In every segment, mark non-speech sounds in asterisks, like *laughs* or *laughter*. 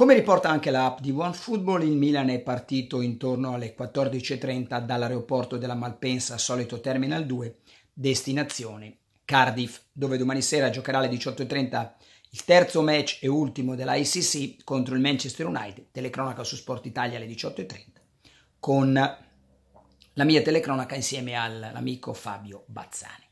Come riporta anche l'app di OneFootball, il Milan è partito intorno alle 14.30 dall'aeroporto della Malpensa, solito Terminal 2, destinazione Cardiff, dove domani sera giocherà alle 18.30 il terzo match e ultimo della ICC contro il Manchester United, telecronaca su Sport Italia alle 18.30, con la mia telecronaca insieme all'amico Fabio Bazzani.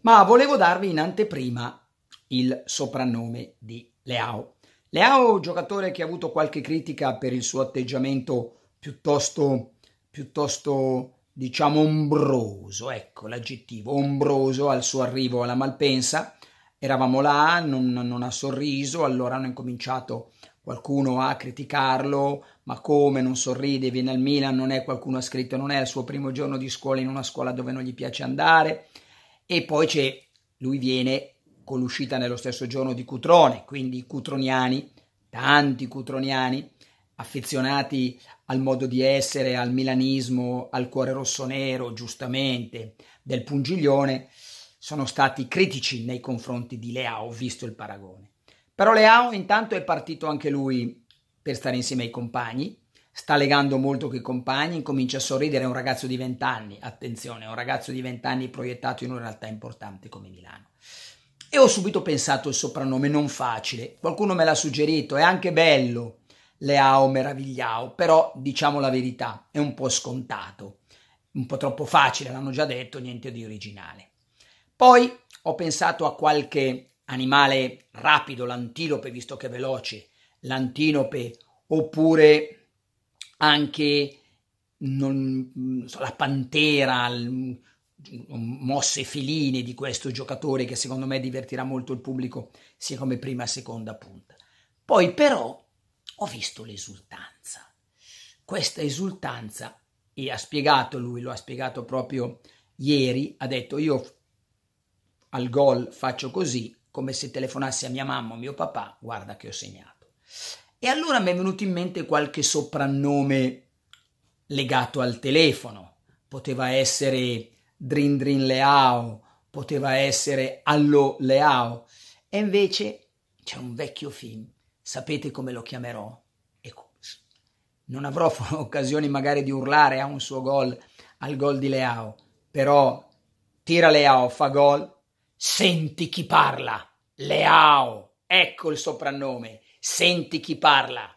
Ma volevo darvi in anteprima il soprannome di Leao. Leao, giocatore che ha avuto qualche critica per il suo atteggiamento piuttosto, piuttosto diciamo ombroso, ecco l'aggettivo, ombroso al suo arrivo alla Malpensa. Eravamo là, non, non, ha sorriso, allora hanno incominciato qualcuno a criticarlo, ma come non sorride, viene al Milan, non è qualcuno ha scritto, non è il suo primo giorno di scuola in una scuola dove non gli piace andare. E poi c'è, lui viene con l'uscita nello stesso giorno di Cutrone, quindi i cutroniani, tanti cutroniani, affezionati al modo di essere, al milanismo, al cuore rossonero, giustamente, del pungiglione, sono stati critici nei confronti di Leao, visto il paragone. Però Leao intanto è partito anche lui per stare insieme ai compagni, sta legando molto con i compagni, incomincia a sorridere, è un ragazzo di 20 anni, attenzione, è un ragazzo di 20 anni proiettato in una realtà importante come Milano. E ho subito pensato il soprannome non facile. Qualcuno me l'ha suggerito, è anche bello. Leao meravigliao, però diciamo la verità, è un po' scontato, un po' troppo facile, l'hanno già detto, niente di originale. Poi ho pensato a qualche animale rapido, l'antilope, visto che è veloce, l'antinope, oppure anche non, so, la pantera, il, mosse filine di questo giocatore che secondo me divertirà molto il pubblico sia come prima che seconda punta. Poi però ho visto l'esultanza. Questa esultanza, e ha spiegato lui, lo ha spiegato proprio ieri, ha detto io al gol faccio così, come se telefonassi a mia mamma o mio papà, guarda che ho segnato. E allora mi è venuto in mente qualche soprannome legato al telefono. Poteva essere Drin Drin Leao, poteva essere Allo Leao. E invece c'è un vecchio film, sapete come lo chiamerò? Ecco, non avrò *laughs* occasione magari di urlare a un suo gol, al gol di Leao, però tira Leao, fa gol, senti chi parla, Leao, ecco il soprannome, senti chi parla,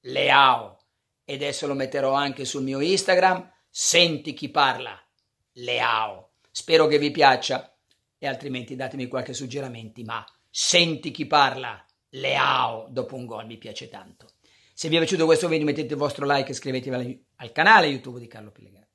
Leao. E adesso lo metterò anche sul mio Instagram, senti chi parla, Leao. Spero che vi piaccia e altrimenti datemi qualche suggerimento, ma senti chi parla, Leao, dopo un gol mi piace tanto. Se vi è piaciuto questo video mettete il vostro like e iscrivetevi al canale YouTube di Carlo Pellegrini.